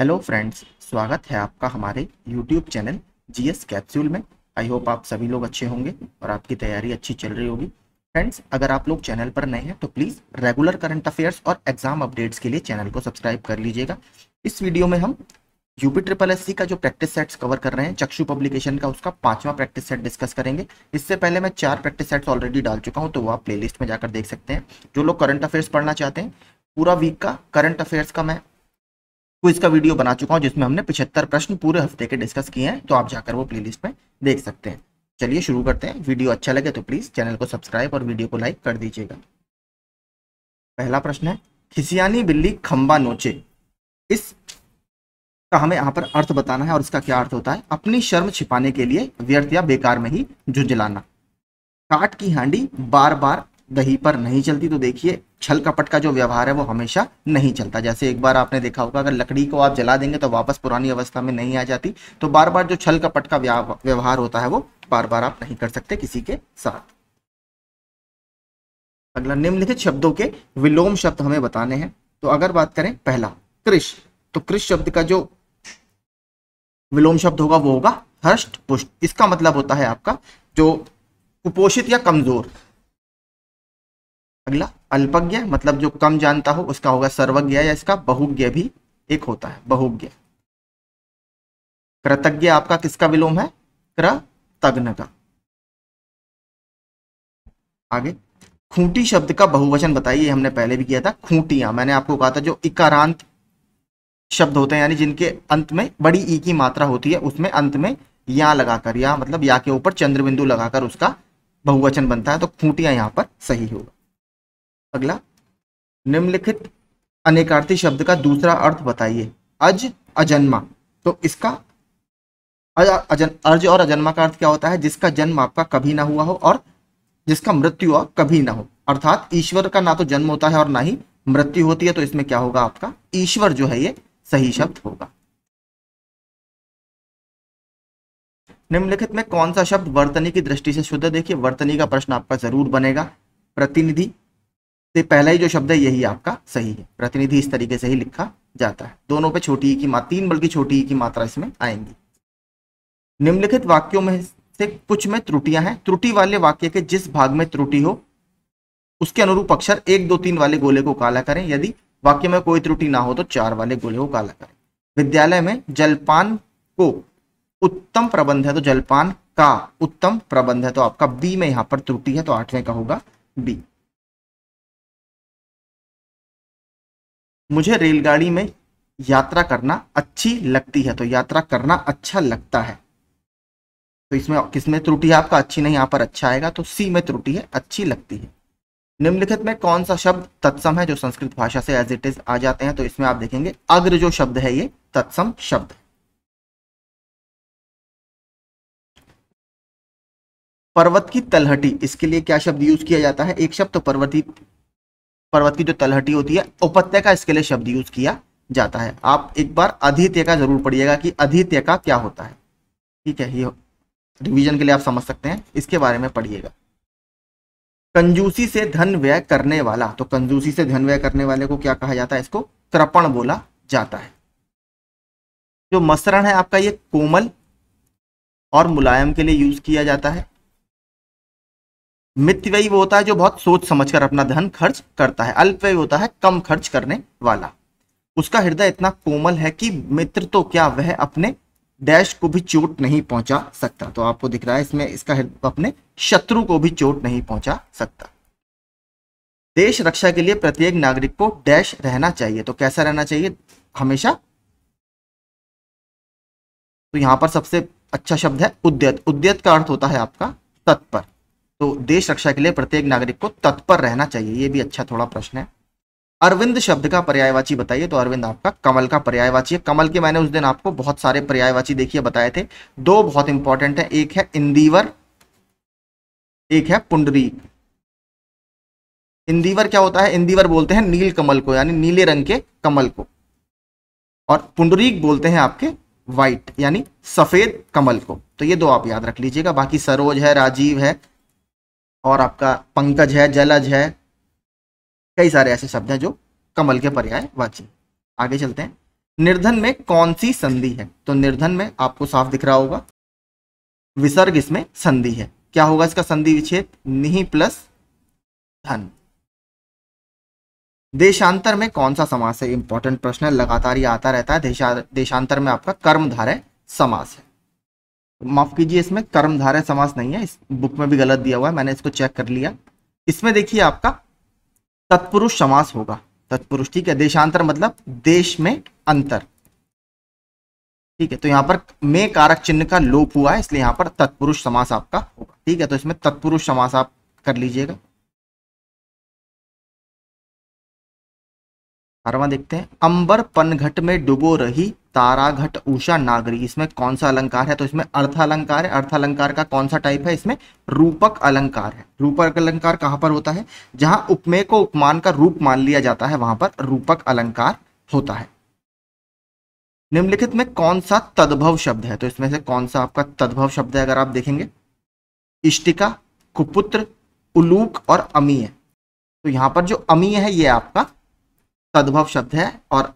hello friends स्वागत है आपका हमारे यूट्यूब चैनल जीएस कैप्सूल में आई होप आप सभी लोग अच्छे होंगे और आपकी तैयारी अच्छी चल रही होगी फ्रेंड्स अगर आप लोग चैनल पर नए हैं तो प्लीज़ रेगुलर करंट अफेयर्स और एग्जाम अपडेट्स के लिए चैनल को सब्सक्राइब कर लीजिएगा इस वीडियो में हम यूपी ट्रिपल एस का जो प्रैक्टिस सेट्स कवर कर रहे हैं चक्षु पब्लिकेशन का उसका पांचवा प्रैक्टिस सेट डिस्कस करेंगे इससे पहले मैं चार प्रैक्टिस सेट्स ऑलरेडी डाल चुका हूं तो वो आप प्लेलिस्ट में जाकर देख सकते हैं जो लोग करंट अफेयर्स पढ़ना चाहते हैं पूरा वीक का करंट अफेयर्स का मैं क्विज तो का वीडियो बना चुका हूँ जिसमें हमने पिछहत्तर प्रश्न पूरे हफ्ते के डिस्कस किए हैं तो आप जाकर वो प्लेलिस्ट में देख सकते हैं चलिए शुरू करते हैं वीडियो अच्छा लगे तो प्लीज़ चैनल को सब्सक्राइब और वीडियो को लाइक कर दीजिएगा पहला प्रश्न है खिसियानी बिल्ली खम्बा नोचे इस का हमें यहाँ पर अर्थ बताना है और इसका क्या अर्थ होता है अपनी शर्म छिपाने के लिए व्यर्थ या बेकार में ही झुंझलाना काट की हांडी बार बार दही पर नहीं चलती तो देखिए छल कपट का जो व्यवहार है वो हमेशा नहीं चलता जैसे एक बार आपने देखा होगा अगर लकड़ी को आप जला देंगे तो वापस पुरानी अवस्था में नहीं आ जाती तो बार बार जो छल कपट का व्यवहार होता है वो बार बार आप नहीं कर सकते किसी के साथ अगला निम्नलिखित शब्दों के विलोम शब्द हमें बताने हैं तो अगर बात करें पहला कृष तो कृष शब्द का जो विलोम शब्द होगा वो होगा हर्ष पुष्ट इसका मतलब होता है आपका जो कुपोषित या कमजोर अगला अल्पज्ञ मतलब जो कम जानता हो उसका होगा सर्वज्ञ या इसका बहुज्ञ भी एक होता है बहुज्ञ कृतज्ञ आपका किसका विलोम है कृतज्ञ का आगे खूंटी शब्द का बहुवचन बताइए हमने पहले भी किया था खूंटियां मैंने आपको कहा था जो इकारांत शब्द होते हैं यानी जिनके अंत में बड़ी ई की मात्रा होती है उसमें अंत में या लगाकर या मतलब या के ऊपर चंद्रबिंदु लगाकर उसका बहुवचन बनता है तो खूंटियां यहां पर सही होगा अगला निम्नलिखित अनेकार्थी शब्द का दूसरा अर्थ बताइए अज अजन्मा तो इसका अजन अर्ज और अजन्मा का अर्थ क्या होता है जिसका जन्म आपका कभी ना हुआ हो और जिसका मृत्यु हुआ कभी ना हो अर्थात ईश्वर का ना तो जन्म होता है और ना ही मृत्यु होती है तो इसमें क्या होगा आपका ईश्वर जो है ये सही शब्द होगा निम्नलिखित में कौन सा शब्द वर्तनी की दृष्टि से शुद्ध देखिए वर्तनी का प्रश्न आपका जरूर बनेगा प्रतिनिधि तो पहला ही जो शब्द है यही आपका सही है प्रतिनिधि इस तरीके से ही लिखा जाता है दोनों पे छोटी की मात्रा तीन बल्कि छोटी की मात्रा इसमें आएंगी निम्नलिखित वाक्यों में से कुछ में त्रुटियां हैं त्रुटि वाले वाक्य के जिस भाग में त्रुटि हो उसके अनुरूप अक्षर एक दो तीन वाले गोले को काला करें यदि वाक्य में कोई त्रुटि ना हो तो चार वाले गोले को काला करें विद्यालय में जलपान को उत्तम प्रबंध है तो जलपान का उत्तम प्रबंध है तो आपका बी में यहां पर त्रुटि है तो आठवें का होगा बी मुझे रेलगाड़ी में यात्रा करना अच्छी लगती है तो यात्रा करना अच्छा लगता है तो इसमें किसमें त्रुटि आपका अच्छी नहीं यहाँ पर अच्छा आएगा तो सी में त्रुटि है अच्छी लगती है निम्नलिखित में कौन सा शब्द तत्सम है जो संस्कृत भाषा से एज इट इज आ जाते हैं तो इसमें आप देखेंगे अग्र जो शब्द है ये तत्सम शब्द है पर्वत की तलहटी इसके लिए क्या शब्द यूज किया जाता है एक शब्द तो पर्वत पर्वत की जो तलहटी होती है उपत्यका इसके लिए शब्द यूज किया जाता है आप एक बार अधित्यका जरूर पढ़िएगा कि अधित्यका क्या होता है ठीक है ये रिवीजन के लिए आप समझ सकते हैं इसके बारे में पढ़िएगा कंजूसी से धन व्यय करने वाला तो कंजूसी से धन व्यय करने वाले को क्या कहा जाता है इसको कृपण बोला जाता है जो मसरण है आपका ये कोमल और मुलायम के लिए यूज किया जाता है मितव्ययी वो होता है जो बहुत सोच समझ कर अपना धन खर्च करता है अल्प व्यय होता है कम खर्च करने वाला उसका हृदय इतना कोमल है कि मित्र तो क्या वह अपने डैश को भी चोट नहीं पहुंचा सकता तो आपको दिख रहा है इसमें इसका अपने शत्रु को भी चोट नहीं पहुंचा सकता देश रक्षा के लिए प्रत्येक नागरिक को डैश रहना चाहिए तो कैसा रहना चाहिए हमेशा तो यहां पर सबसे अच्छा शब्द है उद्यत उद्यत का अर्थ होता है आपका तत्पर तो देश रक्षा के लिए प्रत्येक नागरिक को तत्पर रहना चाहिए ये भी अच्छा थोड़ा प्रश्न है अरविंद शब्द का पर्यायवाची बताइए तो अरविंद आपका कमल का पर्यायवाची है कमल के मैंने उस दिन आपको बहुत सारे पर्यायवाची देखिए बताए थे दो बहुत इंपॉर्टेंट है एक है इंदीवर एक है पुंडरी इंदीवर क्या होता है इंदीवर बोलते हैं नील कमल को यानी नीले रंग के कमल को और पुंडरीक बोलते हैं आपके व्हाइट यानी सफेद कमल को तो ये दो आप याद रख लीजिएगा बाकी सरोज है राजीव है और आपका पंकज है जलज है कई सारे ऐसे शब्द हैं जो कमल के पर्याय वाची आगे चलते हैं निर्धन में कौन सी संधि है तो निर्धन में आपको साफ दिख रहा होगा विसर्ग इसमें संधि है क्या होगा इसका संधि विच्छेद निहि प्लस धन देशांतर में कौन सा समास है इंपॉर्टेंट प्रश्न है लगातार ये आता रहता है देशा देशांतर में आपका कर्मधारय समास है माफ कीजिए इसमें कर्मधारय समास नहीं है इस बुक में भी गलत दिया हुआ है मैंने इसको चेक कर लिया इसमें देखिए आपका तत्पुरुष समास होगा तत्पुरुष ठीक है देशांतर मतलब देश में अंतर ठीक है तो यहां पर मे कारक चिन्ह का लोप हुआ है इसलिए यहां पर तत्पुरुष समास आपका होगा ठीक है तो इसमें तत्पुरुष समास आप कर लीजिएगा बारवा देखते हैं अंबर पनघट में डुबो रही ताराघट उषा नागरी इसमें कौन सा अलंकार है तो इसमें अर्थालंकार है अर्थालंकार का कौन सा टाइप है इसमें रूपक अलंकार है रूपक अलंकार कहां पर होता है जहां उपमेय को उपमान का रूप मान लिया जाता है वहां पर रूपक अलंकार होता है निम्नलिखित में कौन सा तद्भव शब्द है तो इसमें से कौन सा आपका तद्भव शब्द है अगर आप देखेंगे इष्टिका कुपुत्र उलूक और अमीय तो यहां पर जो अमीय है ये आपका तद्भव शब्द है और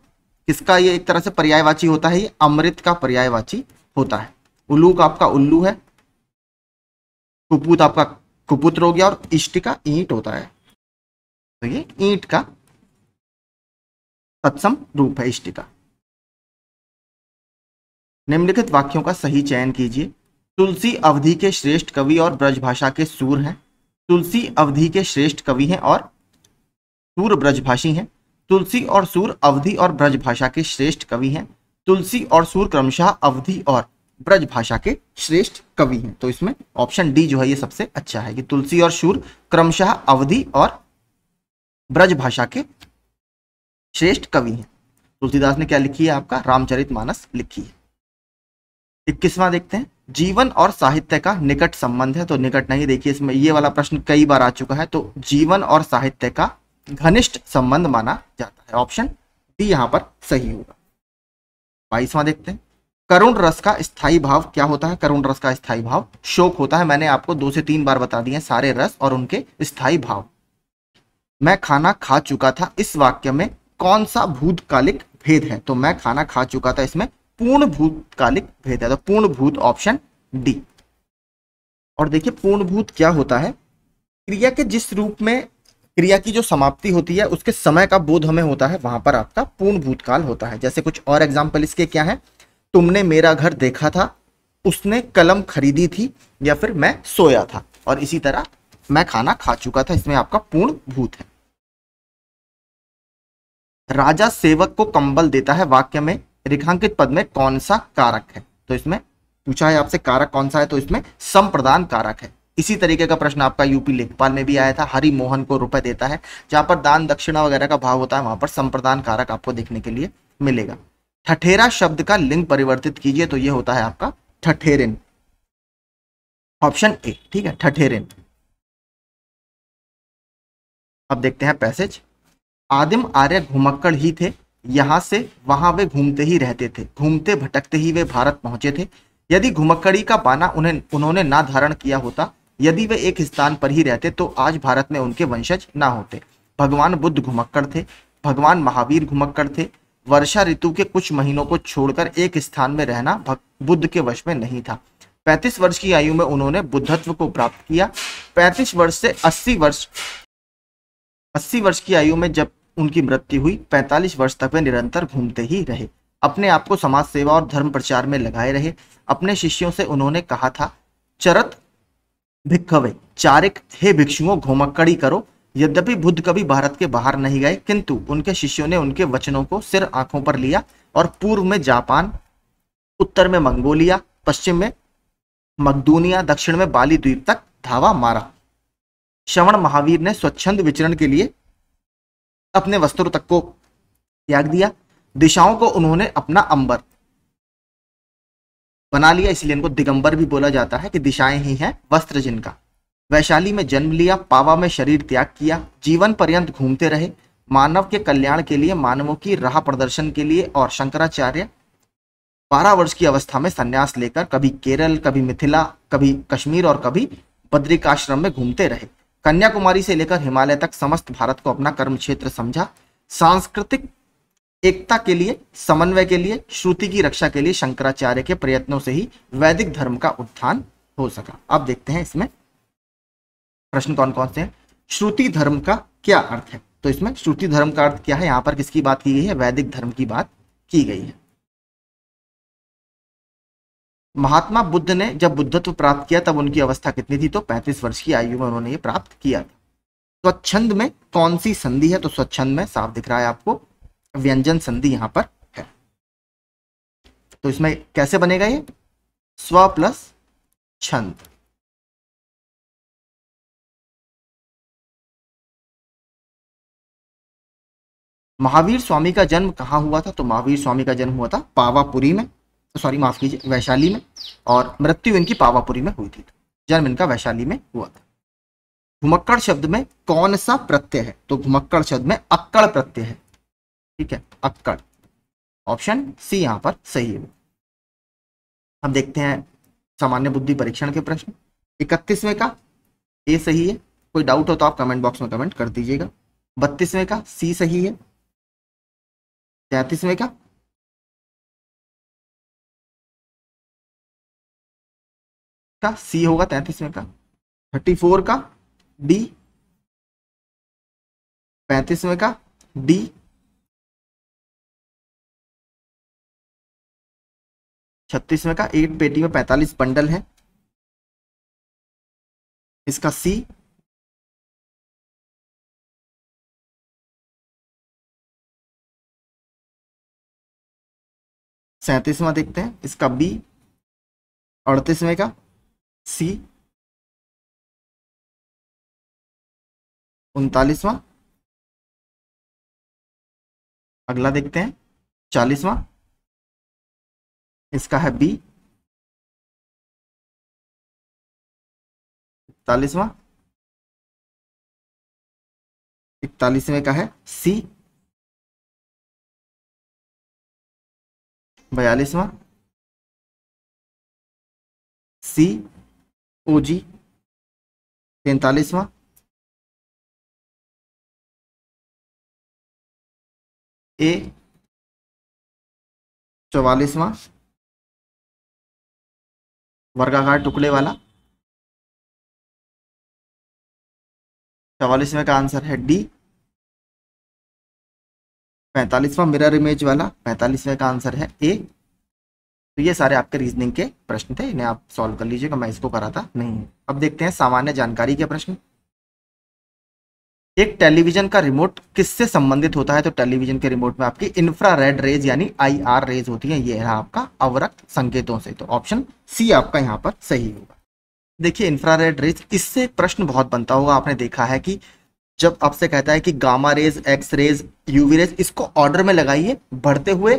किसका ये एक तरह से पर्यायवाची होता है ये अमृत का पर्यायवाची होता है उल्लू का आपका उल्लू है कुपूत आपका कुपुत्र हो गया और इष्ट का ईंट होता है तो ये ईंट का तत्सम रूप है इष्ट का निम्नलिखित वाक्यों का सही चयन कीजिए तुलसी अवधि के श्रेष्ठ कवि और ब्रजभाषा के सूर हैं तुलसी अवधि के श्रेष्ठ कवि हैं और सूर ब्रजभाषी हैं तुलसी और सूर अवधि और ब्रज भाषा के श्रेष्ठ कवि हैं तुलसी और सूर क्रमशः अवधि और ब्रज भाषा के श्रेष्ठ कवि हैं तो इसमें ऑप्शन डी जो है ये सबसे अच्छा है कि तुलसी और सूर क्रमशः अवधि और ब्रज भाषा के श्रेष्ठ कवि हैं तुलसीदास ने क्या लिखी है आपका रामचरित मानस लिखी है इक्कीसवां देखते हैं जीवन और साहित्य का निकट संबंध है तो निकट नहीं देखिए इसमें ये वाला प्रश्न कई बार आ चुका है तो जीवन और साहित्य का घनिष्ठ संबंध माना जाता है ऑप्शन डी यहां पर सही होगा बाईसवां देखते हैं करुण रस का स्थाई भाव क्या होता है करुण रस का स्थाई भाव शोक होता है मैंने आपको दो से तीन बार बता दिए सारे रस और उनके स्थाई भाव मैं खाना खा चुका था इस वाक्य में कौन सा भूतकालिक भेद है तो मैं खाना खा चुका था इसमें पूर्ण भूतकालिक भेद है तो पूर्ण भूत ऑप्शन डी और देखिए पूर्ण भूत क्या होता है क्रिया के जिस रूप में क्रिया की जो समाप्ति होती है उसके समय का बोध हमें होता है वहां पर आपका पूर्ण भूतकाल होता है जैसे कुछ और एग्जाम्पल इसके क्या है तुमने मेरा घर देखा था उसने कलम खरीदी थी या फिर मैं सोया था और इसी तरह मैं खाना खा चुका था इसमें आपका पूर्ण भूत है राजा सेवक को कंबल देता है वाक्य में रेखांकित पद में कौन सा कारक है तो इसमें पूछा है आपसे कारक कौन सा है तो इसमें संप्रदान कारक है इसी तरीके का प्रश्न आपका यूपी लेखपाल में भी आया था हरि मोहन को रुपए देता है जहां पर दान दक्षिणा वगैरह का भाव होता है वहां पर संप्रदान कारक आपको देखने के लिए मिलेगा ठठेरा शब्द का लिंग परिवर्तित कीजिए तो यह होता है आपका ठठेरिन ऑप्शन ए ठीक है ठठेरिन अब देखते हैं पैसेज आदिम आर्य घुमक्कड़ ही थे यहां से वहां वे घूमते ही रहते थे घूमते भटकते ही वे भारत पहुंचे थे यदि घुमक्कड़ी का पाना उन्हें उन्होंने ना धारण किया होता यदि वे एक स्थान पर ही रहते तो आज भारत में उनके वंशज ना होते भगवान बुद्ध घुमक्कड़ थे भगवान महावीर घुमक्कड़ थे वर्षा ऋतु के कुछ महीनों को छोड़कर एक स्थान में रहना बुद्ध के वश में नहीं था 35 वर्ष की आयु में उन्होंने बुद्धत्व को प्राप्त किया 35 वर्ष से 80 वर्ष 80 वर्ष की आयु में जब उनकी मृत्यु हुई 45 वर्ष तक वे निरंतर घूमते ही रहे अपने आप को समाज सेवा और धर्म प्रचार में लगाए रहे अपने शिष्यों से उन्होंने कहा था चरत भिक्खवे चारिक हे भिक्षुओं घोमक्कड़ी करो यद्यपि बुद्ध कभी भारत के बाहर नहीं गए किंतु उनके शिष्यों ने उनके वचनों को सिर आंखों पर लिया और पूर्व में जापान उत्तर में मंगोलिया पश्चिम में मकदूनिया दक्षिण में बाली द्वीप तक धावा मारा श्रवण महावीर ने स्वच्छंद विचरण के लिए अपने वस्त्रों तक को त्याग दिया दिशाओं को उन्होंने अपना अंबर बना लिया इसलिए इनको दिगंबर भी बोला जाता है कि दिशाएं ही हैं वस्त्र जिनका वैशाली में जन्म लिया पावा में शरीर त्याग किया जीवन पर्यंत घूमते रहे मानव के कल्याण के लिए मानवों की राह प्रदर्शन के लिए और शंकराचार्य बारह वर्ष की अवस्था में संन्यास लेकर कभी केरल कभी मिथिला कभी कश्मीर और कभी बद्रिकाश्रम में घूमते रहे कन्याकुमारी से लेकर हिमालय तक समस्त भारत को अपना कर्म क्षेत्र समझा सांस्कृतिक एकता के लिए समन्वय के लिए श्रुति की रक्षा के लिए शंकराचार्य के प्रयत्नों से ही वैदिक धर्म का उत्थान हो सका अब देखते हैं इसमें प्रश्न कौन कौन से हैं श्रुति धर्म का क्या अर्थ है तो इसमें श्रुति धर्म का अर्थ क्या है यहां पर किसकी बात की गई है वैदिक धर्म की बात की गई है महात्मा बुद्ध ने जब बुद्धत्व प्राप्त किया तब उनकी अवस्था कितनी थी तो 35 वर्ष की आयु में उन्होंने ये प्राप्त किया था स्वच्छंद में कौन सी संधि है तो स्वच्छंद में साफ दिख रहा है आपको व्यंजन संधि यहां पर है तो इसमें कैसे बनेगा ये स्व प्लस छंद महावीर स्वामी का जन्म कहाँ हुआ था तो महावीर स्वामी का जन्म हुआ था पावापुरी में सॉरी माफ कीजिए वैशाली में और मृत्यु इनकी पावापुरी में हुई थी जन्म इनका वैशाली में हुआ था घुमक्कड़ शब्द में कौन सा प्रत्यय है तो घुमक्कड़ शब्द में अक्कड़ प्रत्यय है ठीक है अक्कड़ ऑप्शन सी यहां पर सही है हम देखते हैं सामान्य बुद्धि परीक्षण के प्रश्न इकतीसवें का ए सही है कोई डाउट हो तो आप कमेंट बॉक्स में कमेंट कर दीजिएगा बत्तीसवें का सी सही है तैतीसवें का का सी होगा तैतीसवें का थर्टी फोर का डी पैंतीसवें का डी छत्तीसवें का एक पेटी में पैंतालीस बंडल है इसका सी सैतीसवा देखते हैं इसका बी अड़तीसवें का सी उनतालीसवा अगला देखते हैं चालीसवा इसका है बी इकतालीसवा इकतालीसवें का है सी बयालीसवा सी ओ जी तैतालीसवा ए चौवालीसवा वर्गाकार टुकड़े वाला चवालीसवें का आंसर है डी पैंतालीसवा मिरर इमेज वाला पैंतालीसवें का आंसर है ए तो ये सारे आपके रीजनिंग के प्रश्न थे इन्हें आप सॉल्व कर लीजिएगा मैं इसको कराता नहीं अब देखते हैं सामान्य जानकारी के प्रश्न एक टेलीविजन का रिमोट किससे संबंधित होता है तो टेलीविजन के रिमोट में आपकी इंफ्रा रेड रेज यानी आई आर रेज होती है ये रहा आपका अवरक्त संकेतों से तो ऑप्शन सी आपका यहाँ पर सही होगा देखिए इंफ्रा रेड रेज इससे प्रश्न बहुत बनता होगा आपने देखा है कि जब आपसे कहता है कि gamma rays X rays UV rays इसको ऑर्डर में लगाइए बढ़ते हुए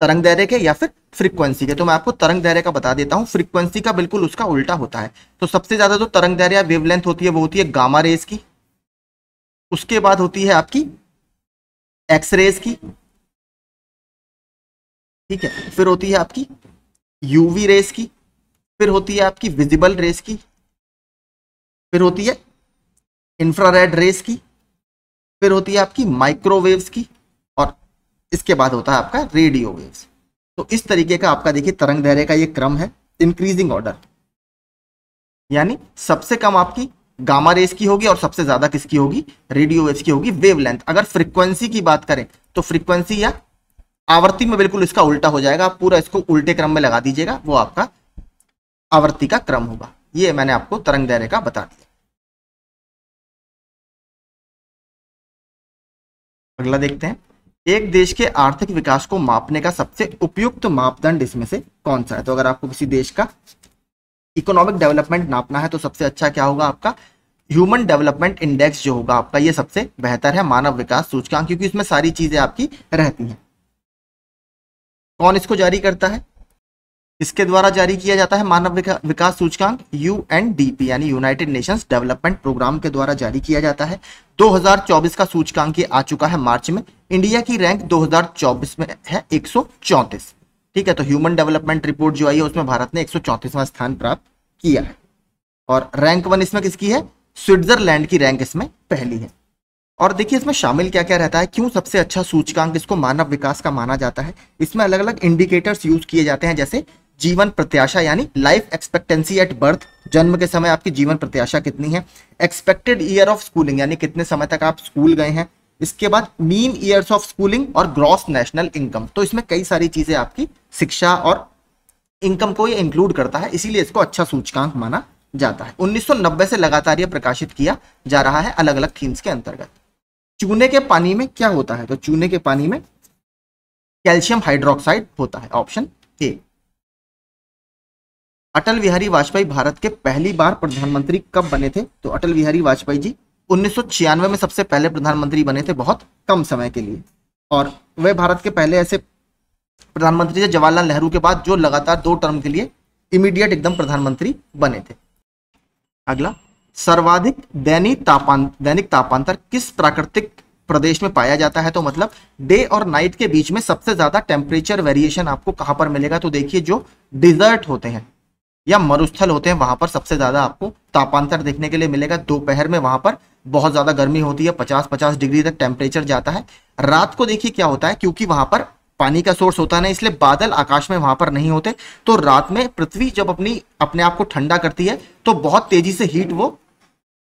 तरंग दैर्य के या फिर फ्रीक्वेंसी के तो मैं आपको तरंग दैर्य का बता देता हूँ फ्रीक्वेंसी का बिल्कुल उसका उल्टा होता है तो सबसे ज्यादा जो तरंग दैर्य वेवलेंथ होती है वो होती है गामा रेज की उसके बाद होती है आपकी एक्सरेज की ठीक है फिर होती है आपकी यूवी रेस की फिर होती है आपकी विजिबल रेस की फिर होती है इंफ्रारेड रेस की फिर होती है आपकी माइक्रोवेव्स की और इसके बाद होता है आपका रेडियो वेव्स तो इस तरीके का आपका देखिए तरंग दैर्य का ये क्रम है इंक्रीजिंग ऑर्डर यानी सबसे कम आपकी गामा रेस की होगी और सबसे ज्यादा किसकी होगी रेडियो वेव्स की होगी वेवलेंथ अगर फ्रीक्वेंसी की बात करें तो फ्रीक्वेंसी या आवृत्ति में बिल्कुल इसका उल्टा हो जाएगा आप पूरा इसको उल्टे क्रम में लगा दीजिएगा वो आपका आवृत्ति का क्रम होगा ये मैंने आपको तरंग दैर्य का बता दिया अगला देखते हैं एक देश के आर्थिक विकास को मापने का सबसे उपयुक्त मापदंड इसमें से कौन सा है तो अगर आपको किसी देश का इकोनॉमिक डेवलपमेंट नापना है तो सबसे अच्छा क्या होगा आपका ह्यूमन डेवलपमेंट इंडेक्स जो होगा आपका ये सबसे बेहतर है मानव विकास सूचकांक क्योंकि इसमें सारी चीजें आपकी रहती हैं कौन इसको जारी करता है इसके द्वारा जारी किया जाता है मानव विकास सूचकांक यू एन डी पी यानी यूनाइटेड नेशंस डेवलपमेंट प्रोग्राम के द्वारा जारी किया जाता है 2024 का सूचकांक ये आ चुका है मार्च में इंडिया की रैंक 2024 में है एक ठीक है तो ह्यूमन डेवलपमेंट रिपोर्ट जो आई है उसमें भारत ने एक स्थान प्राप्त किया है और रैंक वन इसमें किसकी है स्विट्जरलैंड की रैंक इसमें पहली है और देखिए इसमें शामिल क्या क्या रहता है क्यों सबसे अच्छा सूचकांक इसको मानव विकास का माना जाता है इसमें अलग अलग इंडिकेटर्स यूज किए जाते हैं जैसे जीवन प्रत्याशा यानी लाइफ एक्सपेक्टेंसी एट बर्थ जन्म के समय आपकी जीवन प्रत्याशा कितनी है एक्सपेक्टेड ईयर ऑफ स्कूलिंग यानी कितने समय तक आप स्कूल गए हैं इसके बाद मीन ईयर्स ऑफ स्कूलिंग और ग्रॉस नेशनल इनकम तो इसमें कई सारी चीजें आपकी शिक्षा और इनकम को ये इंक्लूड करता है इसीलिए इसको अच्छा सूचकांक माना जाता है 1990 से लगातार ये प्रकाशित किया जा रहा है अलग अलग थीम्स के अंतर्गत चूने के पानी में क्या होता है तो चूने के पानी में कैल्शियम हाइड्रोक्साइड होता है ऑप्शन ए अटल बिहारी वाजपेयी भारत के पहली बार प्रधानमंत्री कब बने थे तो अटल बिहारी वाजपेयी जी उन्नीस में सबसे पहले प्रधानमंत्री बने थे बहुत कम समय के लिए और वे भारत के पहले ऐसे प्रधानमंत्री थे जवाहरलाल नेहरू के बाद जो लगातार दो टर्म के लिए इमीडिएट एकदम प्रधानमंत्री बने थे अगला सर्वाधिक दैनिक तापान दैनिक तापांतर किस प्राकृतिक प्रदेश में पाया जाता है तो मतलब डे और नाइट के बीच में सबसे ज्यादा टेम्परेचर वेरिएशन आपको कहां पर मिलेगा तो देखिए जो डिजर्ट होते हैं या मरुस्थल होते हैं वहां पर सबसे ज्यादा आपको तापांतर देखने के लिए मिलेगा दोपहर में वहां पर बहुत ज़्यादा गर्मी होती है पचास पचास डिग्री तक टेम्परेचर जाता है रात को देखिए क्या होता है क्योंकि वहां पर पानी का सोर्स होता है इसलिए बादल आकाश में वहां पर नहीं होते तो रात में पृथ्वी जब अपनी अपने आप को ठंडा करती है तो बहुत तेजी से हीट वो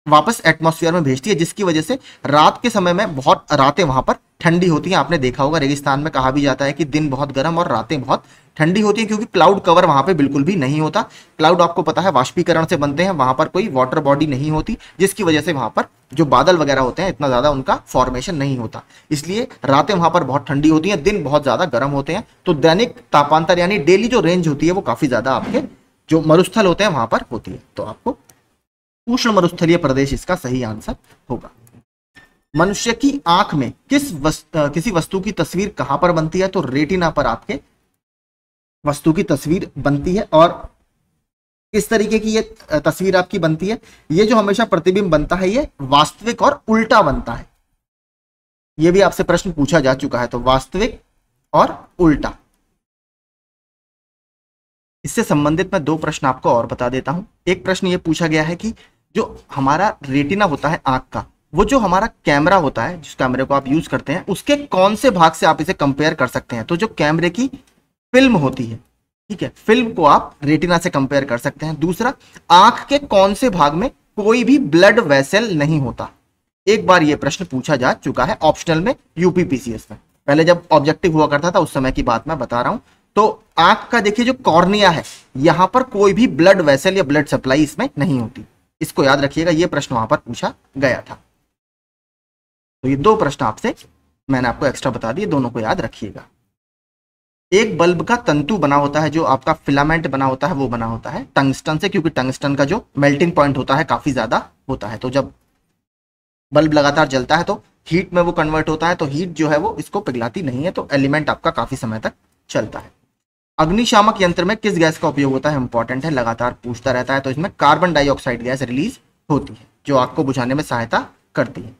वापस एटमॉस्फेयर में भेजती है जिसकी वजह से रात के समय में बहुत रातें वहां पर ठंडी होती हैं आपने देखा होगा रेगिस्तान में कहा भी जाता है कि दिन बहुत गर्म और रातें बहुत ठंडी होती है क्योंकि क्लाउड कवर वहां पे बिल्कुल भी नहीं होता क्लाउड आपको पता है वाष्पीकरण से बनते हैं वहां पर कोई वाटर बॉडी नहीं होती जिसकी वजह से वहां पर जो बादल वगैरह होते हैं इतना ज़्यादा उनका फॉर्मेशन नहीं होता इसलिए रातें वहां पर बहुत ठंडी होती है दिन बहुत ज़्यादा गर्म होते हैं तो दैनिक तापांतर यानी डेली जो रेंज होती है वो काफ़ी ज़्यादा आपके जो मरुस्थल होते हैं वहां पर होती है तो आपको उष्ण मरुस्थलीय प्रदेश इसका सही आंसर होगा मनुष्य की आंख में किस वस्त, किसी वस्तु की तस्वीर कहां पर बनती है तो रेटिना पर आपके वस्तु की तस्वीर बनती है और इस तरीके की ये तस्वीर आपकी बनती है ये जो हमेशा प्रतिबिंब बनता है ये वास्तविक और उल्टा बनता है ये भी आपसे प्रश्न पूछा जा चुका है तो वास्तविक और उल्टा इससे संबंधित मैं दो प्रश्न आपको और बता देता हूं एक प्रश्न ये पूछा गया है कि जो हमारा रेटिना होता है आंख का वो जो हमारा कैमरा होता है जिस कैमरे को आप यूज करते हैं उसके कौन से भाग से आप इसे कंपेयर कर सकते हैं तो जो कैमरे की फिल्म होती है ठीक है फिल्म को आप रेटिना से कंपेयर कर सकते हैं दूसरा आंख के कौन से भाग में कोई भी ब्लड वेसल नहीं होता एक बार यह प्रश्न पूछा जा चुका है ऑप्शनल में यूपीपीसीएस में पहले जब ऑब्जेक्टिव हुआ करता था उस समय की बात मैं बता रहा हूं तो आंख का देखिए जो कॉर्निया है यहां पर कोई भी ब्लड वेसल या ब्लड सप्लाई इसमें नहीं होती इसको याद रखिएगा यह प्रश्न वहां पर पूछा गया था तो ये दो प्रश्न आपसे मैंने आपको एक्स्ट्रा बता दिए दोनों को याद रखिएगा एक बल्ब का तंतु बना होता है जो आपका फिलामेंट बना होता है वो बना होता है टंगस्टन से क्योंकि टंगस्टन का जो मेल्टिंग पॉइंट होता है काफ़ी ज़्यादा होता है तो जब बल्ब लगातार जलता है तो हीट में वो कन्वर्ट होता है तो हीट जो है वो इसको पिघलाती नहीं है तो एलिमेंट आपका काफ़ी समय तक चलता है अग्निशामक यंत्र में किस गैस का उपयोग होता है इंपॉर्टेंट है लगातार पूछता रहता है तो इसमें कार्बन डाइऑक्साइड गैस रिलीज होती है जो आग को बुझाने में सहायता करती है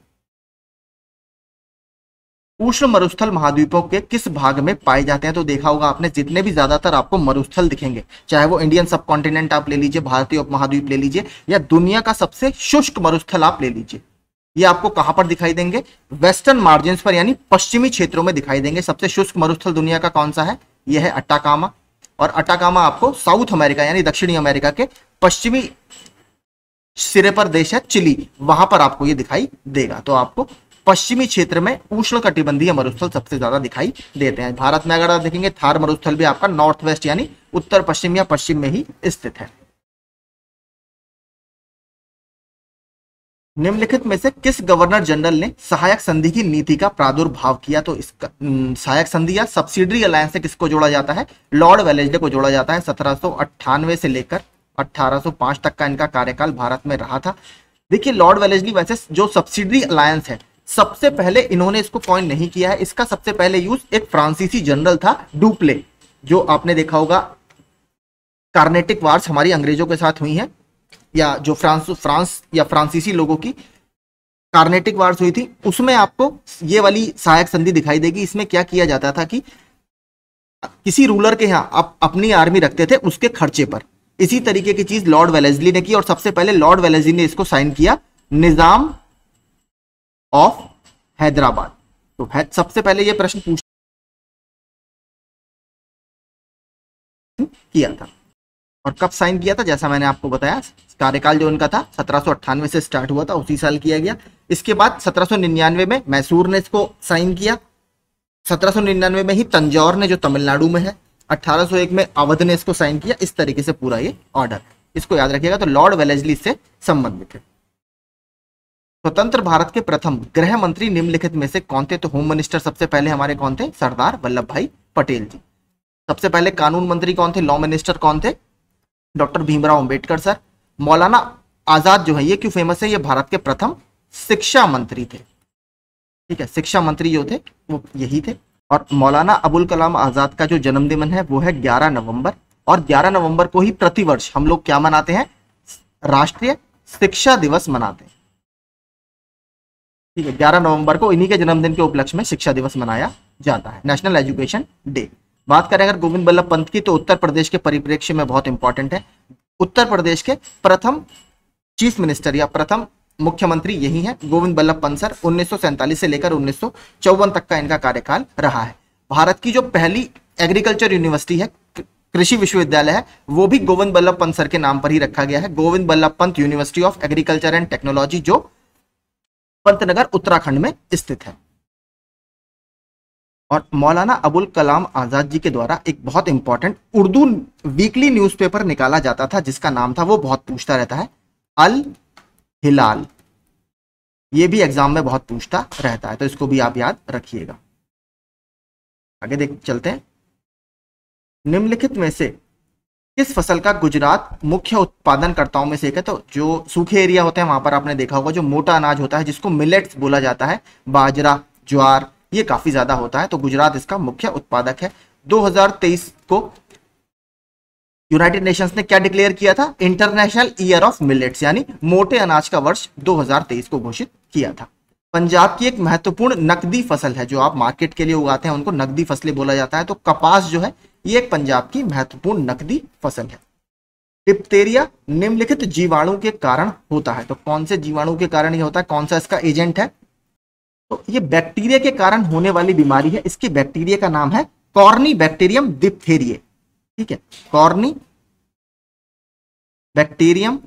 उष्ण मरुस्थल महाद्वीपों के किस भाग में पाए जाते हैं तो देखा होगा आपने जितने भी ज्यादातर आपको मरुस्थल दिखेंगे चाहे वो इंडियन सब कॉन्टिनेंट आप ले लीजिए भारतीय उपमहाद्वीप ले लीजिए या दुनिया का सबसे शुष्क मरुस्थल आप ले लीजिए ये आपको कहां पर दिखाई देंगे वेस्टर्न मार्जिन पर यानी पश्चिमी क्षेत्रों में दिखाई देंगे सबसे शुष्क मरुस्थल दुनिया का कौन सा है यह है अट्टाकामा और अट्टाकामा आपको साउथ अमेरिका यानी दक्षिणी अमेरिका के पश्चिमी सिरे पर देश है चिली वहां पर आपको ये दिखाई देगा तो आपको पश्चिमी क्षेत्र में उष्ण कटिबंधीय मरुस्थल सबसे ज्यादा दिखाई देते हैं भारत में अगर आप देखेंगे थार मरुस्थल भी आपका नॉर्थ वेस्ट यानी उत्तर पश्चिम या पश्चिम में ही स्थित है निम्नलिखित में से किस गवर्नर जनरल ने सहायक संधि की नीति का प्रादुर्भाव किया तो इसका सहायक संधि या सब्सिडरी अलायंस से किसको जोड़ा जाता है लॉर्ड वेलेजडे को जोड़ा जाता है सत्रह से लेकर 1805 तक का इनका कार्यकाल भारत में रहा था देखिए लॉर्ड वेलेजली वैसे जो सब्सिडरी अलायंस है सबसे पहले इन्होंने इसको कॉइन नहीं किया है इसका सबसे पहले यूज एक फ्रांसीसी जनरल था डुप्ले जो आपने देखा होगा कार्नेटिक वार्स हमारी अंग्रेजों के साथ हुई है या जो फ्रांस फ्रांस या फ्रांसीसी लोगों की कार्नेटिक वार्स हुई थी उसमें आपको ये वाली सहायक संधि दिखाई देगी इसमें क्या किया जाता था कि किसी रूलर के यहां आप अपनी आर्मी रखते थे उसके खर्चे पर इसी तरीके की चीज लॉर्ड वेलेजली ने की और सबसे पहले लॉर्ड वेलेजली ने इसको साइन किया निजाम ऑफ हैदराबाद तो है, सबसे पहले यह प्रश्न पूछ किया था और कब साइन किया था जैसा मैंने आपको बताया कार्यकाल जो उनका था सत्रह से स्टार्ट हुआ था उसी साल किया गया इसके बाद सत्रह में मैसूर ने इसको साइन किया सत्रह में ही तंजौर ने जो तमिलनाडु में है 1801 में अवध ने इसको साइन किया इस तरीके से पूरा ये ऑर्डर इसको याद रखिएगा तो लॉर्ड वेलेजली से संबंधित है स्वतंत्र भारत के प्रथम गृह मंत्री निम्नलिखित में से कौन थे तो होम मिनिस्टर सबसे पहले हमारे कौन थे सरदार वल्लभ भाई पटेल जी सबसे पहले कानून मंत्री कौन थे लॉ मिनिस्टर कौन थे डॉक्टर भीमराव अंबेडकर सर मौलाना आजाद जो है ये क्यों फेमस है ये भारत के प्रथम शिक्षा मंत्री थे ठीक है शिक्षा मंत्री जो थे वो यही थे और मौलाना अबुल कलाम आजाद का जो जन्मदिन है वो है ग्यारह नवंबर और ग्यारह नवंबर को ही प्रतिवर्ष हम लोग क्या मनाते हैं राष्ट्रीय शिक्षा दिवस मनाते हैं ठीक है ग्यारह नवंबर को इन्हीं के जन्मदिन के उपलक्ष्य में शिक्षा दिवस मनाया जाता है नेशनल एजुकेशन डे बात करें अगर गोविंद बल्लभ पंत की तो उत्तर प्रदेश के परिप्रेक्ष्य में बहुत इंपॉर्टेंट है उत्तर प्रदेश के प्रथम चीफ मिनिस्टर या प्रथम मुख्यमंत्री यही है गोविंद बल्लभ पंत सर उन्नीस से लेकर उन्नीस तक का इनका कार्यकाल रहा है भारत की जो पहली एग्रीकल्चर यूनिवर्सिटी है कृषि विश्वविद्यालय है वो भी गोविंद बल्लभ पंत सर के नाम पर ही रखा गया है Govind Ballabh Pant university of agriculture and technology जो पंतनगर उत्तराखंड में स्थित है और मौलाना अबुल कलाम आज़ाद जी के द्वारा एक बहुत इंपॉर्टेंट उर्दू वीकली न्यूज़पेपर निकाला जाता था जिसका नाम था वो बहुत पूछता रहता है अल हिलाल ये भी एग्जाम में बहुत पूछता रहता है तो इसको भी आप याद रखिएगा आगे देख चलते हैं निम्नलिखित में से किस फसल का गुजरात मुख्य उत्पादनकर्ताओं में से एक है तो जो सूखे एरिया होते हैं वहां पर आपने देखा होगा जो मोटा अनाज होता है जिसको मिलेट्स बोला जाता है बाजरा ज्वार ये काफी ज्यादा होता है तो गुजरात इसका मुख्य उत्पादक है 2023 को यूनाइटेड नेशंस ने क्या डिक्लेयर किया था इंटरनेशनल ईयर ऑफ मिलेट्स यानी मोटे अनाज का वर्ष दो को घोषित किया था पंजाब की एक महत्वपूर्ण नकदी फसल है जो आप मार्केट के लिए उगाते हैं उनको नकदी फसलें बोला जाता है तो कपास जो है ये एक पंजाब की महत्वपूर्ण नकदी फसल है डिप्थेरिया निम्नलिखित जीवाणु के कारण होता है तो कौन से जीवाणु के कारण ये होता है कौन सा इसका एजेंट है तो ये बैक्टीरिया के कारण होने वाली बीमारी है इसकी बैक्टीरिया का नाम है कॉर्नी बैक्टीरियम डिप्थेरिये ठीक है कॉर्नी बैक्टीरियम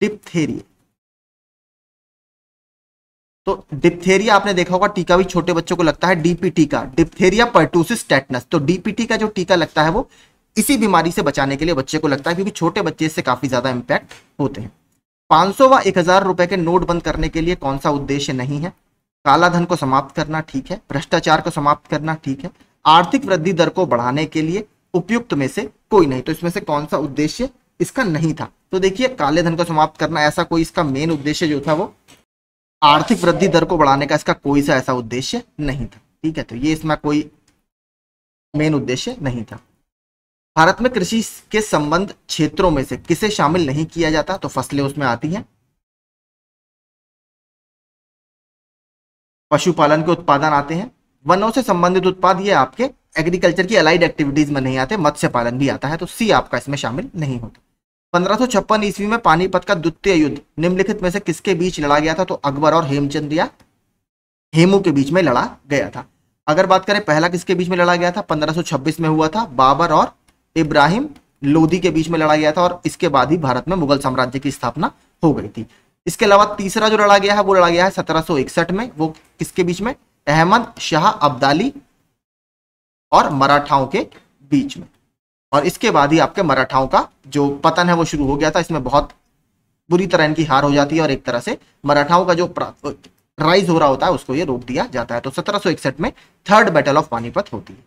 डिप्थेरिये तो डिप्थेरिया आपने देखा होगा टीका भी छोटे बच्चों को लगता है डीपी टीका डिप्थेरिया पर्टूसिस टेटनस तो डीपीटी का जो टीका लगता है वो इसी बीमारी से बचाने के लिए बच्चे को लगता है क्योंकि छोटे बच्चे इससे काफी ज्यादा इंपैक्ट होते हैं 500 व 1000 रुपए के नोट बंद करने के लिए कौन सा उद्देश्य नहीं है काला धन को समाप्त करना ठीक है भ्रष्टाचार को समाप्त करना ठीक है आर्थिक वृद्धि दर को बढ़ाने के लिए उपयुक्त में से कोई नहीं तो इसमें से कौन सा उद्देश्य इसका नहीं था तो देखिए काले धन को समाप्त करना ऐसा कोई इसका मेन उद्देश्य जो था वो आर्थिक वृद्धि दर को बढ़ाने का इसका कोई सा ऐसा उद्देश्य नहीं था ठीक है तो ये इसमें कोई मेन उद्देश्य नहीं था भारत में कृषि के संबंध क्षेत्रों में से किसे शामिल नहीं किया जाता तो फसलें उसमें आती हैं पशुपालन के उत्पादन आते हैं वनों से संबंधित उत्पाद ये आपके एग्रीकल्चर की अलाइड एक्टिविटीज में नहीं आते मत्स्य पालन भी आता है तो सी आपका इसमें शामिल नहीं होता पंद्रह ईस्वी में पानीपत का द्वितीय युद्ध निम्नलिखित में से किसके बीच लड़ा गया था तो अकबर और या हेमू के बीच में लड़ा गया था अगर बात करें पहला किसके बीच में लड़ा गया था 1526 में हुआ था बाबर और इब्राहिम लोदी के बीच में लड़ा गया था और इसके बाद ही भारत में मुगल साम्राज्य की स्थापना हो गई थी इसके अलावा तीसरा जो लड़ा गया है वो लड़ा गया है 1761 में वो किसके बीच में अहमद शाह अब्दाली और मराठाओं के बीच में और इसके बाद ही आपके मराठाओं का जो पतन है वो शुरू हो गया था इसमें बहुत बुरी तरह इनकी हार हो जाती है और एक तरह से मराठाओं का जो राइज हो रहा होता है उसको ये रोक दिया जाता है तो सत्रह में थर्ड बैटल ऑफ पानीपत होती है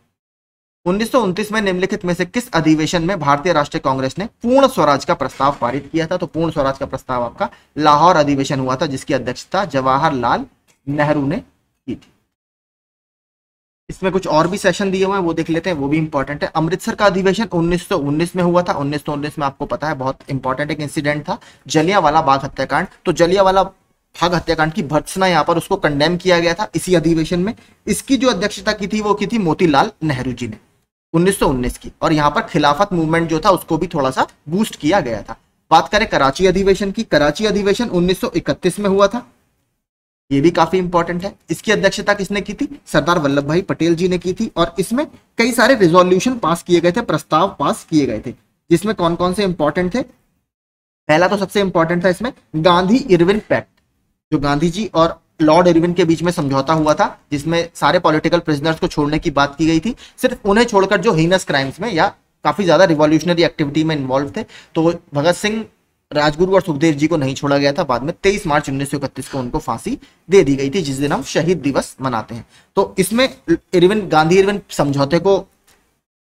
उन्नीस में निम्नलिखित में से किस अधिवेशन में भारतीय राष्ट्रीय कांग्रेस ने पूर्ण स्वराज का प्रस्ताव पारित किया था तो पूर्ण स्वराज का प्रस्ताव आपका लाहौर अधिवेशन हुआ था जिसकी अध्यक्षता जवाहरलाल नेहरू ने की थी इसमें कुछ और भी सेशन दिए हुए हैं वो देख लेते हैं वो भी इंपॉर्टेंट है अमृतसर का अधिवेशन 1919 में हुआ था 1919 में आपको पता है बहुत इंपॉर्टेंट एक इंसिडेंट था जलियावाला बाग हत्याकांड तो जलियावाला भाग हत्याकांड की भर्सना यहाँ पर उसको कंडेम किया गया था इसी अधिवेशन में इसकी जो अध्यक्षता की थी वो की थी मोतीलाल नेहरू जी ने उन्नीस की और यहाँ पर खिलाफत मूवमेंट जो था उसको भी थोड़ा सा बूस्ट किया गया था बात करें कराची अधिवेशन की कराची अधिवेशन 1931 में हुआ था ये भी काफी इंपॉर्टेंट है इसकी अध्यक्षता किसने की थी सरदार वल्लभ भाई पटेल जी ने की थी और इसमें कई सारे रिजोल्यूशन पास किए गए थे प्रस्ताव पास किए गए थे जिसमें कौन कौन से इंपॉर्टेंट थे पहला तो सबसे इंपॉर्टेंट था इसमें गांधी इरविन पैक्ट जो गांधी जी और लॉर्ड इरविन के बीच में समझौता हुआ था जिसमें सारे पॉलिटिकल प्रिजनर्स को छोड़ने की बात की गई थी सिर्फ उन्हें छोड़कर जो हीनस क्राइम्स में या काफी ज्यादा रिवॉल्यूशनरी एक्टिविटी में इन्वॉल्व थे तो भगत सिंह राजगुरु और सुखदेव जी को नहीं छोड़ा गया था बाद में 23 मार्च उन्नीस को उनको फांसी दे दी गई थी जिस दिन हम शहीद दिवस मनाते हैं तो इसमें इरविन गांधी इरविन समझौते को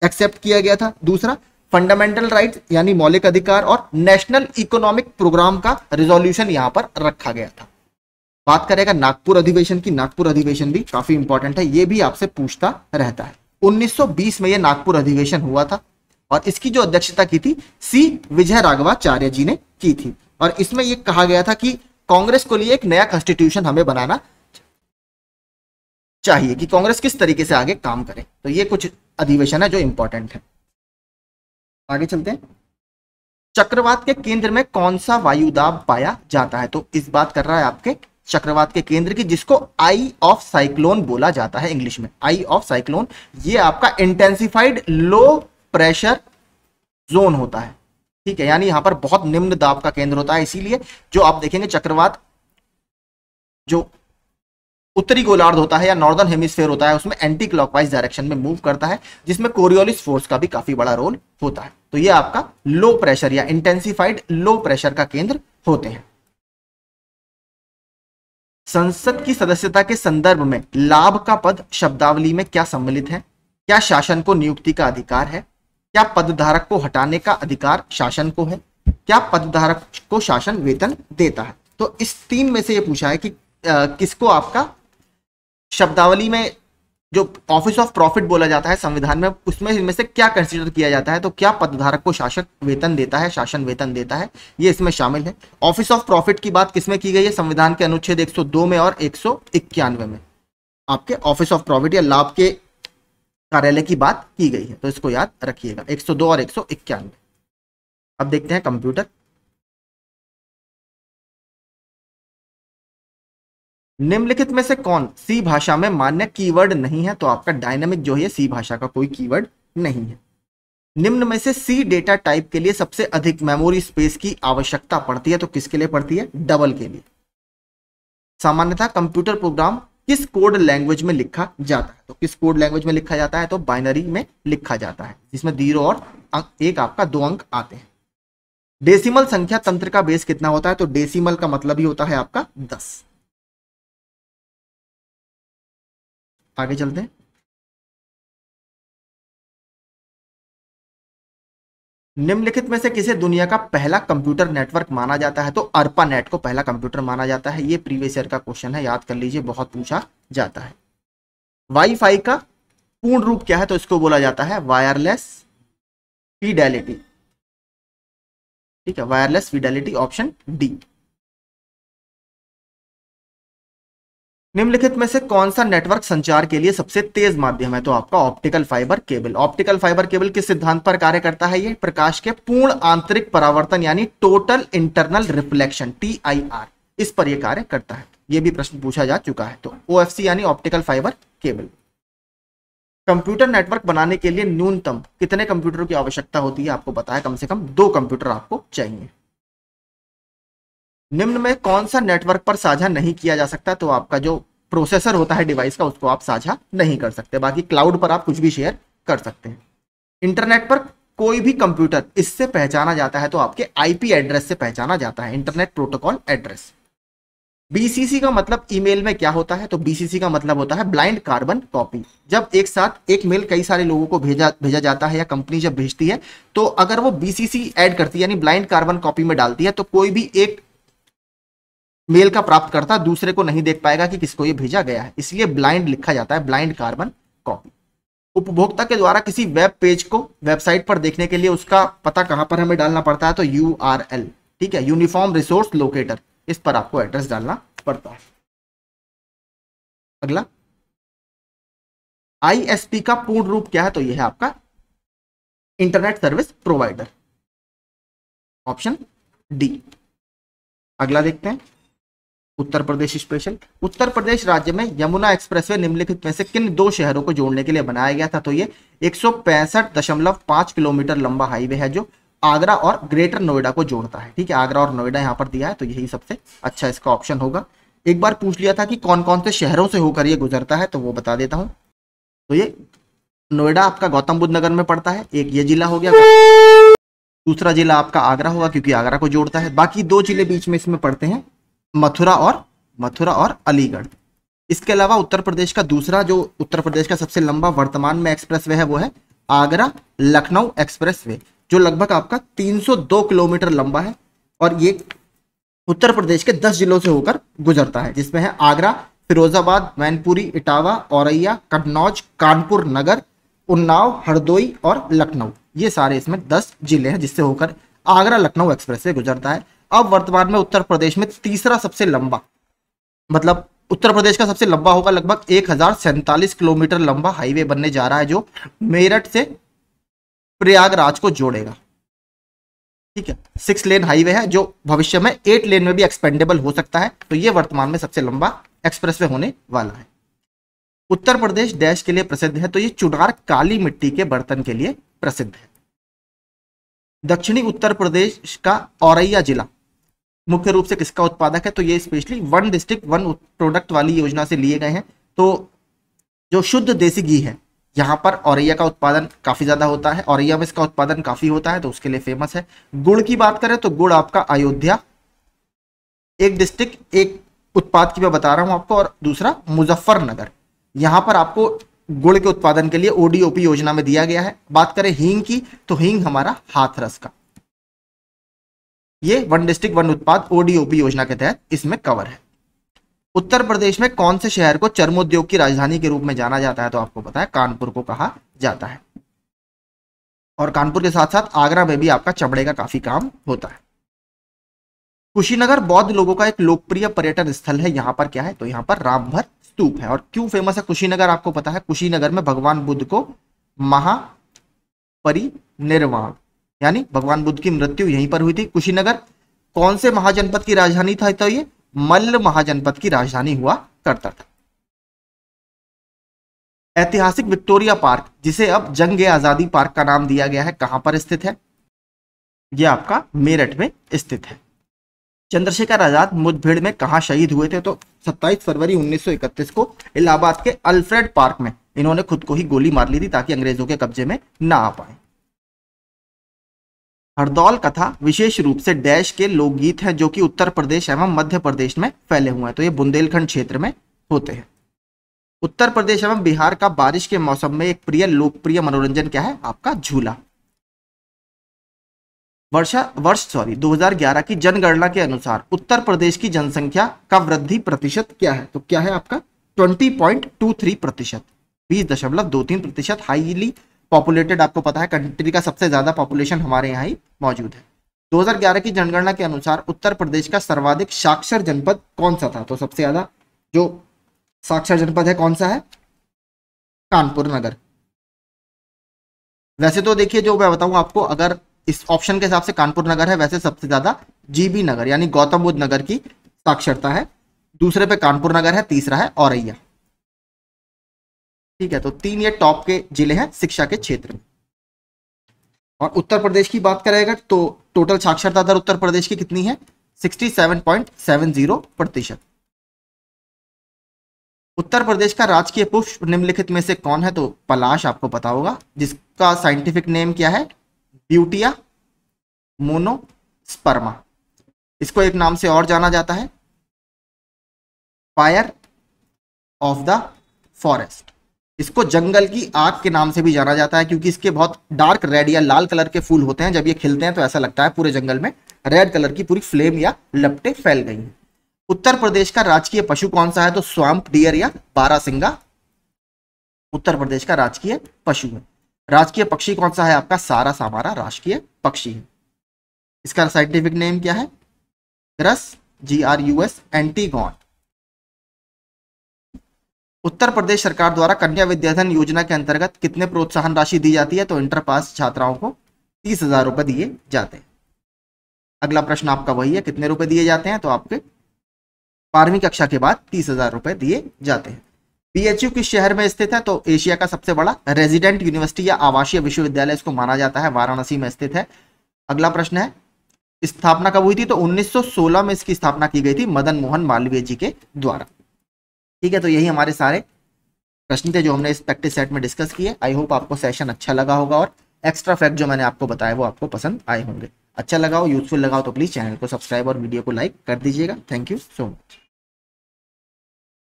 एक्सेप्ट किया गया था दूसरा फंडामेंटल राइट यानी मौलिक अधिकार और नेशनल इकोनॉमिक प्रोग्राम का रिजोल्यूशन यहां पर रखा गया था बात करेगा नागपुर अधिवेशन की नागपुर अधिवेशन भी काफी इंपॉर्टेंट है ये भी आपसे पूछता रहता है 1920 में यह नागपुर अधिवेशन हुआ था और इसकी जो अध्यक्षता की थी सी विजय राघवाचार्य जी ने की थी और इसमें यह कहा गया था कि कांग्रेस को लिए एक नया कॉन्स्टिट्यूशन हमें बनाना चाहिए कि कांग्रेस किस तरीके से आगे काम करे तो ये कुछ अधिवेशन है जो इंपॉर्टेंट है आगे चलते हैं चक्रवात के केंद्र में कौन सा वायुदाब पाया जाता है तो इस बात कर रहा है आपके चक्रवात के केंद्र की जिसको आई ऑफ साइक्लोन बोला जाता है इंग्लिश में आई ऑफ साइक्लोन ये आपका इंटेंसिफाइड लो प्रेशर जोन होता है ठीक है यानी यहां पर बहुत निम्न दाब का केंद्र होता है इसीलिए जो आप देखेंगे चक्रवात जो उत्तरी गोलार्ध होता है या नॉर्दर्न हेमिस्फेयर होता है उसमें एंटी क्लॉकवाइज डायरेक्शन में मूव करता है जिसमें कोरियोलिस फोर्स का भी काफी बड़ा रोल होता है तो ये आपका लो प्रेशर या इंटेंसिफाइड लो प्रेशर का केंद्र होते हैं संसद की सदस्यता के संदर्भ में लाभ का पद शब्दावली में क्या सम्मिलित है क्या शासन को नियुक्ति का अधिकार है क्या पदधारक को हटाने का अधिकार शासन को है क्या पदधारक को शासन वेतन देता है तो इस तीन में से ये पूछा है कि आ, किसको आपका शब्दावली में जो ऑफिस ऑफ प्रॉफिट बोला जाता है संविधान में उसमें इनमें से क्या कंसिडर किया जाता है तो क्या पदधारक को शासक वेतन देता है शासन वेतन देता है ये इसमें शामिल है ऑफिस ऑफ प्रॉफिट की बात किसमें की गई है संविधान के अनुच्छेद 102 में और एक में आपके ऑफिस ऑफ प्रॉफिट या लाभ के कार्यालय की बात की गई है तो इसको याद रखिएगा 102 और एक अब देखते हैं कंप्यूटर निम्नलिखित में से कौन सी भाषा में मान्य कीवर्ड नहीं है तो आपका डायनेमिक जो है सी भाषा का कोई कीवर्ड नहीं है निम्न में से सी डेटा टाइप के लिए सबसे अधिक मेमोरी स्पेस की आवश्यकता पड़ती है तो किसके लिए पड़ती है डबल के लिए सामान्यतः कंप्यूटर प्रोग्राम किस कोड लैंग्वेज में लिखा जाता है तो किस कोड लैंग्वेज में लिखा जाता है तो बाइनरी में लिखा जाता है जिसमें जीरो और अं-, एक आपका दो अंक आते हैं डेसिमल संख्या तंत्र का बेस कितना होता है तो डेसिमल का मतलब ही होता है आपका दस आगे चलते हैं निम्नलिखित में से किसे दुनिया का पहला कंप्यूटर नेटवर्क माना जाता है तो अर्पा नेट को पहला कंप्यूटर माना जाता है ये प्रीवियस ईयर का क्वेश्चन है याद कर लीजिए बहुत पूछा जाता है वाईफाई का पूर्ण रूप क्या है तो इसको बोला जाता है वायरलेस फीडेलिटी ठीक है वायरलेस फीडेलिटी ऑप्शन डी निम्नलिखित में से कौन सा नेटवर्क संचार के लिए सबसे तेज माध्यम है तो आपका optical fibre cable optical fibre cable किस सिद्धांत पर कार्य करता है ये प्रकाश के पूर्ण आंतरिक परावर्तन यानी टोटल इंटरनल रिफ्लेक्शन टी इस पर यह कार्य करता है ये भी प्रश्न पूछा जा चुका है तो ओ यानी optical fibre cable computer network बनाने के लिए न्यूनतम कितने कंप्यूटरों की आवश्यकता होती है आपको बताया कम से कम दो कंप्यूटर आपको चाहिए निम्न में कौन सा नेटवर्क पर साझा नहीं किया जा सकता तो आपका जो प्रोसेसर होता है डिवाइस का उसको आप साझा नहीं कर सकते बाकी क्लाउड पर आप कुछ भी शेयर कर सकते हैं इंटरनेट पर कोई भी कंप्यूटर इससे पहचाना जाता है तो आपके आईपी एड्रेस से पहचाना जाता है इंटरनेट प्रोटोकॉल एड्रेस बीसीसी का मतलब ईमेल में क्या होता है तो बीसीसी का मतलब होता है ब्लाइंड कार्बन कॉपी जब एक साथ एक मेल कई सारे लोगों को भेजा भेजा जाता है या कंपनी जब भेजती है तो अगर वो बीसीसी ऐड करती है यानी ब्लाइंड कार्बन कॉपी में डालती है तो कोई भी एक मेल का प्राप्त करता दूसरे को नहीं देख पाएगा कि किसको ये भेजा गया है इसलिए ब्लाइंड लिखा जाता है ब्लाइंड कार्बन कॉपी उपभोक्ता के द्वारा किसी वेब पेज को वेबसाइट पर देखने के लिए उसका पता कहां पर हमें डालना पड़ता है तो यू ठीक है यूनिफॉर्म रिसोर्स लोकेटर इस पर आपको एड्रेस डालना पड़ता है अगला आईएसपी का पूर्ण रूप क्या है तो यह है आपका internet service provider option D अगला देखते हैं उत्तर प्रदेश स्पेशल उत्तर प्रदेश राज्य में यमुना एक्सप्रेसवे निम्नलिखित में से किन दो शहरों को जोड़ने के लिए बनाया गया था तो ये एक किलोमीटर लंबा हाईवे है जो आगरा और ग्रेटर नोएडा को जोड़ता है ठीक है आगरा और नोएडा यहाँ पर दिया है तो यही सबसे अच्छा इसका ऑप्शन होगा एक बार पूछ लिया था कि कौन कौन से शहरों से होकर ये गुजरता है तो वो बता देता हूँ तो ये नोएडा आपका गौतम बुद्ध नगर में पड़ता है एक ये जिला हो गया दूसरा जिला आपका आगरा होगा क्योंकि आगरा को जोड़ता है बाकी दो जिले बीच में इसमें पड़ते हैं मथुरा और मथुरा और अलीगढ़ इसके अलावा उत्तर प्रदेश का दूसरा जो उत्तर प्रदेश का सबसे लंबा वर्तमान में एक्सप्रेस वे है वो है आगरा लखनऊ एक्सप्रेस वे जो लगभग आपका तीन किलोमीटर लंबा है और ये उत्तर प्रदेश के 10 जिलों से होकर गुजरता है जिसमें है आगरा फिरोजाबाद मैनपुरी इटावा औरैया कन्नौज कानपुर नगर उन्नाव हरदोई और लखनऊ ये सारे इसमें 10 जिले हैं जिससे होकर आगरा लखनऊ एक्सप्रेस वे गुजरता है अब वर्तमान में उत्तर प्रदेश में तीसरा सबसे लंबा मतलब उत्तर प्रदेश का सबसे लंबा होगा लगभग एक किलोमीटर लंबा हाईवे बनने जा रहा है जो मेरठ से प्रयागराज को जोड़ेगा ठीक है सिक्स लेन हाईवे है जो भविष्य में एट लेन में भी एक्सपेंडेबल हो सकता है तो यह वर्तमान में सबसे लंबा एक्सप्रेस होने वाला है उत्तर प्रदेश डैश के लिए प्रसिद्ध है तो ये चुनार काली मिट्टी के बर्तन के लिए प्रसिद्ध है दक्षिणी उत्तर प्रदेश का औरैया जिला मुख्य रूप से किसका उत्पादक है तो ये specially one district one product वाली योजना से लिए गए हैं तो जो शुद्ध देसी घी है यहाँ पर औरैया का उत्पादन काफ़ी ज़्यादा होता है औरैया में इसका उत्पादन काफ़ी होता है तो उसके लिए फेमस है गुड़ की बात करें तो गुड़ आपका अयोध्या एक डिस्ट्रिक्ट एक उत्पाद की मैं बता रहा हूँ आपको और दूसरा मुजफ्फरनगर यहाँ पर आपको गुड़ के उत्पादन के लिए ओडीओपी योजना में दिया गया है बात करें हींग की तो हींग हमारा हाथरस का ये वन डिस्ट्रिक्ट वन उत्पाद ओडीओपी योजना के तहत इसमें कवर है उत्तर प्रदेश में कौन से शहर को चर्मोद्योग की राजधानी के रूप में जाना जाता है तो आपको पता है कानपुर को कहा जाता है और कानपुर के साथ साथ आगरा में भी आपका चमड़े का काफी काम होता है कुशीनगर बौद्ध लोगों का एक लोकप्रिय पर्यटन स्थल है यहां पर क्या है तो यहां पर रामभर स्तूप है और क्यों फेमस है कुशीनगर आपको पता है कुशीनगर में भगवान बुद्ध को महापरिनिर्वाण यानी भगवान बुद्ध की मृत्यु यहीं पर हुई थी कुशीनगर कौन से महाजनपद की राजधानी था तो ये मल्ल महाजनपद की राजधानी हुआ करता था ऐतिहासिक विक्टोरिया पार्क जिसे अब जंग आजादी पार्क का नाम दिया गया है कहां पर स्थित है यह आपका मेरठ में स्थित है चंद्रशेखर आजाद मुठभेड़ में कहा शहीद हुए थे तो 27 फरवरी 1931 को इलाहाबाद के अल्फ्रेड पार्क में इन्होंने खुद को ही गोली मार ली थी ताकि अंग्रेजों के कब्जे में ना आ पाए हरदौल कथा विशेष रूप से डैश के लोकगीत हैं जो कि उत्तर प्रदेश एवं मध्य प्रदेश में फैले हुए हैं तो ये बुंदेलखंड क्षेत्र में होते हैं उत्तर प्रदेश एवं बिहार का बारिश के मौसम में एक प्रिय लोकप्रिय मनोरंजन क्या है आपका झूला वर्षा वर्ष सॉरी 2011 की जनगणना के अनुसार उत्तर प्रदेश की जनसंख्या का वृद्धि प्रतिशत क्या है तो क्या है आपका 20.23 प्रतिशत बीस दशमलव दो तीन प्रतिशत हाईली पॉपुलेटेड आपको पता है कंट्री का सबसे ज्यादा पॉपुलेशन हमारे यहाँ ही मौजूद है 2011 की जनगणना के अनुसार उत्तर प्रदेश का सर्वाधिक साक्षर जनपद कौन सा था तो सबसे ज्यादा जो साक्षर जनपद है कौन सा है कानपुर नगर वैसे तो देखिए जो मैं बताऊं आपको अगर इस ऑप्शन के हिसाब से कानपुर नगर है वैसे सबसे ज्यादा जीबी नगर यानी गौतम बुद्ध नगर की साक्षरता है दूसरे पे कानपुर नगर है तीसरा है औरैया ठीक है तो तीन ये टॉप के जिले हैं शिक्षा के क्षेत्र में और उत्तर प्रदेश की बात अगर तो टोटल साक्षरता दर उत्तर प्रदेश की कितनी है 67.70 प्रतिशत उत्तर प्रदेश का राजकीय पुष्प निम्नलिखित में से कौन है तो पलाश आपको पता होगा जिसका साइंटिफिक नेम क्या है ब्यूटिया मोनोस्पर्मा इसको एक नाम से और जाना जाता है फायर ऑफ द फॉरेस्ट इसको जंगल की आग के नाम से भी जाना जाता है क्योंकि इसके बहुत डार्क रेड या लाल कलर के फूल होते हैं जब ये खिलते हैं तो ऐसा लगता है पूरे जंगल में रेड कलर की पूरी फ्लेम या लपटे फैल गई हैं उत्तर प्रदेश का राजकीय पशु कौन सा है तो स्वाम्प डियर या बारासिंगा उत्तर प्रदेश का राजकीय पशु है राजकीय पक्षी कौन सा है आपका सारा सामारा राजकीय पक्षी है इसका साइंटिफिक नेम क्या है Grus G R US antigone Uttar Pradesh सरकार द्वारा कन्या विद्याधन योजना के अंतर्गत कितने प्रोत्साहन राशि दी जाती है तो इंटर पास छात्राओं को तीस हजार रुपए दिए जाते हैं अगला प्रश्न आपका वही है कितने रुपए दिए जाते हैं तो आपके बारहवीं कक्षा के बाद तीस हजार रुपए दिए जाते हैं बीएचयू किस शहर में स्थित है तो एशिया का सबसे बड़ा रेजिडेंट यूनिवर्सिटी या आवासीय विश्वविद्यालय इसको माना जाता है वाराणसी में स्थित है अगला प्रश्न है स्थापना कब हुई थी तो 1916 में इसकी स्थापना की गई थी मदन मोहन मालवीय जी के द्वारा ठीक है तो यही हमारे सारे प्रश्न थे जो हमने इस प्रैक्टिस सेट में डिस्कस किए आई होप आपको सेशन अच्छा लगा होगा और एक्स्ट्रा फैक्ट जो मैंने आपको बताया वो आपको पसंद आए होंगे अच्छा लगाओ यूजफुल लगाओ तो प्लीज़ चैनल को सब्सक्राइब और वीडियो को लाइक कर दीजिएगा थैंक यू सो मच